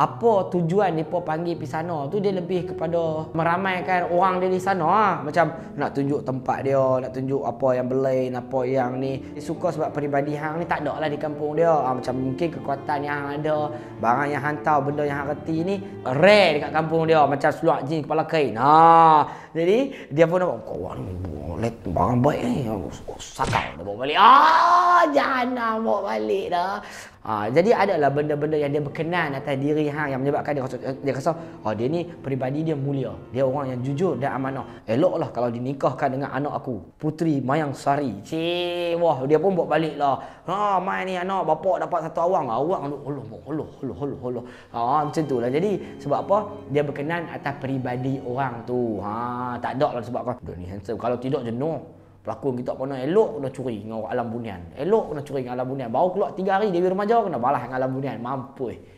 apa tujuan dia panggil pergi sana tu dia lebih kepada meramaikan orang dia di sana lah. macam nak tunjuk tempat dia nak tunjuk apa yang beli apa yang ni dia suka sebab peribadi hang ni tak ada lah di kampung dia ha, macam mungkin kekuatan yang ada barang yang hantar benda yang reti ni rare dekat kampung dia macam seluar jin kepala kain ha. jadi dia pun nampak kawan let barang baik ni oh, sakal dia bawa balik ah jangan nak bawa balik dah Ha, jadi lah benda-benda yang dia berkenan atas diri ha, yang menyebabkan dia rasa, dia rasa oh, dia ni peribadi dia mulia. Dia orang yang jujur dan amanah. lah kalau dinikahkan dengan anak aku. Puteri Mayang Sari. Cik, wah dia pun buat balik lah. Ha, main ni anak, bapak dapat satu awang. Ah, awang, Allah, Allah, Allah, Allah, Allah, Allah. Ha, macam tu lah. Jadi sebab apa? Dia berkenan atas peribadi orang tu. Ha, tak ada lah sebab kau. Dia ni handsome. Kalau tidak jenuh. Lakon kita pernah elok kena curi dengan alam bunian. Elok kena curi dengan alam bunian. Baru keluar tiga hari Dewi Remaja kena balas dengan alam bunian. Mampu